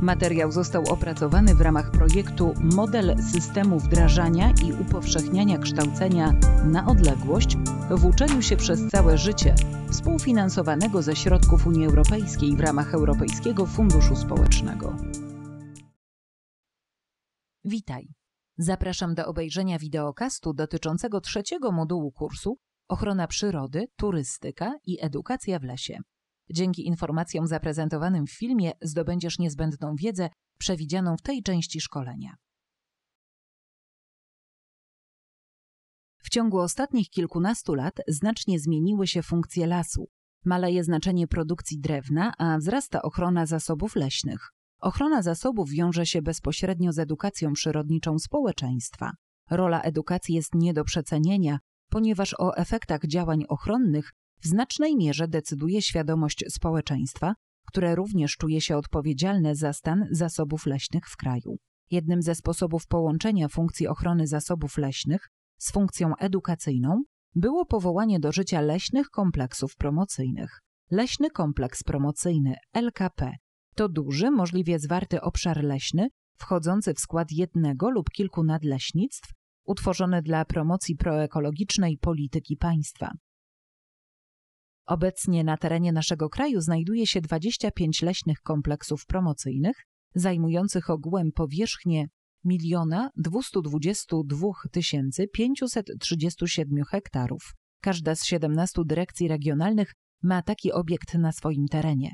Materiał został opracowany w ramach projektu Model systemu wdrażania i upowszechniania kształcenia na odległość w uczeniu się przez całe życie, współfinansowanego ze środków Unii Europejskiej w ramach Europejskiego Funduszu Społecznego. Witaj. Zapraszam do obejrzenia wideokastu dotyczącego trzeciego modułu kursu Ochrona przyrody, turystyka i edukacja w lesie. Dzięki informacjom zaprezentowanym w filmie zdobędziesz niezbędną wiedzę przewidzianą w tej części szkolenia. W ciągu ostatnich kilkunastu lat znacznie zmieniły się funkcje lasu. Maleje znaczenie produkcji drewna, a wzrasta ochrona zasobów leśnych. Ochrona zasobów wiąże się bezpośrednio z edukacją przyrodniczą społeczeństwa. Rola edukacji jest nie do przecenienia, ponieważ o efektach działań ochronnych w znacznej mierze decyduje świadomość społeczeństwa, które również czuje się odpowiedzialne za stan zasobów leśnych w kraju. Jednym ze sposobów połączenia funkcji ochrony zasobów leśnych z funkcją edukacyjną było powołanie do życia leśnych kompleksów promocyjnych. Leśny Kompleks Promocyjny LKP to duży, możliwie zwarty obszar leśny, wchodzący w skład jednego lub kilku nadleśnictw, utworzony dla promocji proekologicznej polityki państwa. Obecnie na terenie naszego kraju znajduje się 25 leśnych kompleksów promocyjnych, zajmujących ogółem powierzchnię 1 222 537 hektarów. Każda z 17 dyrekcji regionalnych ma taki obiekt na swoim terenie.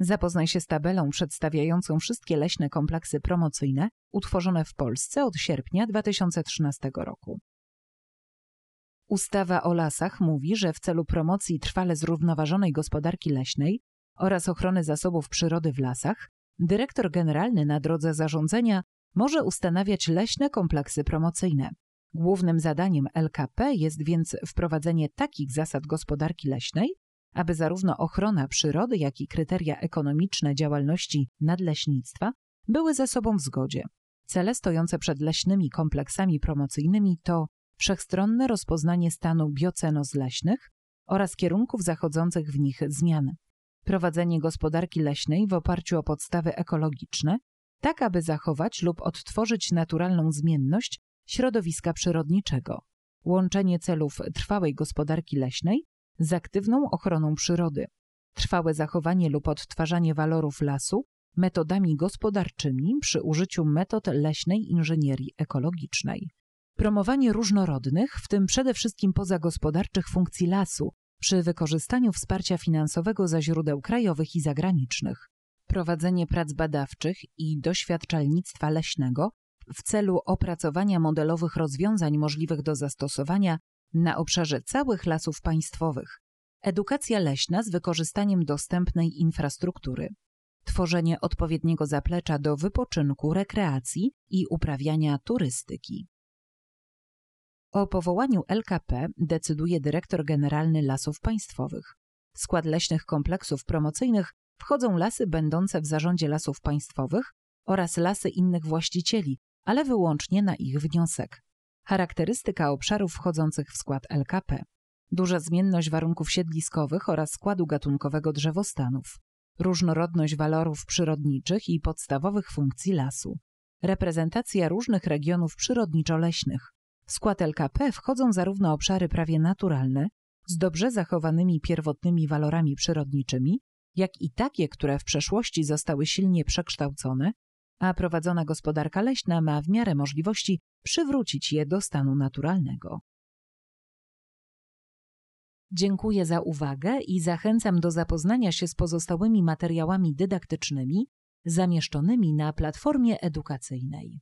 Zapoznaj się z tabelą przedstawiającą wszystkie leśne kompleksy promocyjne utworzone w Polsce od sierpnia 2013 roku. Ustawa o lasach mówi, że w celu promocji trwale zrównoważonej gospodarki leśnej oraz ochrony zasobów przyrody w lasach, dyrektor generalny na drodze zarządzenia może ustanawiać leśne kompleksy promocyjne. Głównym zadaniem LKP jest więc wprowadzenie takich zasad gospodarki leśnej, aby zarówno ochrona przyrody, jak i kryteria ekonomiczne działalności nadleśnictwa były ze sobą w zgodzie. Cele stojące przed leśnymi kompleksami promocyjnymi to wszechstronne rozpoznanie stanu biocenoz leśnych oraz kierunków zachodzących w nich zmian, prowadzenie gospodarki leśnej w oparciu o podstawy ekologiczne, tak aby zachować lub odtworzyć naturalną zmienność środowiska przyrodniczego, łączenie celów trwałej gospodarki leśnej z aktywną ochroną przyrody, trwałe zachowanie lub odtwarzanie walorów lasu metodami gospodarczymi przy użyciu metod leśnej inżynierii ekologicznej. Promowanie różnorodnych, w tym przede wszystkim pozagospodarczych funkcji lasu, przy wykorzystaniu wsparcia finansowego ze źródeł krajowych i zagranicznych. Prowadzenie prac badawczych i doświadczalnictwa leśnego w celu opracowania modelowych rozwiązań możliwych do zastosowania na obszarze całych lasów państwowych. Edukacja leśna z wykorzystaniem dostępnej infrastruktury. Tworzenie odpowiedniego zaplecza do wypoczynku, rekreacji i uprawiania turystyki. O powołaniu LKP decyduje dyrektor generalny Lasów Państwowych. W skład leśnych kompleksów promocyjnych wchodzą lasy będące w zarządzie Lasów Państwowych oraz lasy innych właścicieli, ale wyłącznie na ich wniosek. Charakterystyka obszarów wchodzących w skład LKP. Duża zmienność warunków siedliskowych oraz składu gatunkowego drzewostanów. Różnorodność walorów przyrodniczych i podstawowych funkcji lasu. Reprezentacja różnych regionów przyrodniczo-leśnych w skład LKP wchodzą zarówno obszary prawie naturalne, z dobrze zachowanymi pierwotnymi walorami przyrodniczymi, jak i takie, które w przeszłości zostały silnie przekształcone, a prowadzona gospodarka leśna ma w miarę możliwości przywrócić je do stanu naturalnego. Dziękuję za uwagę i zachęcam do zapoznania się z pozostałymi materiałami dydaktycznymi zamieszczonymi na platformie edukacyjnej.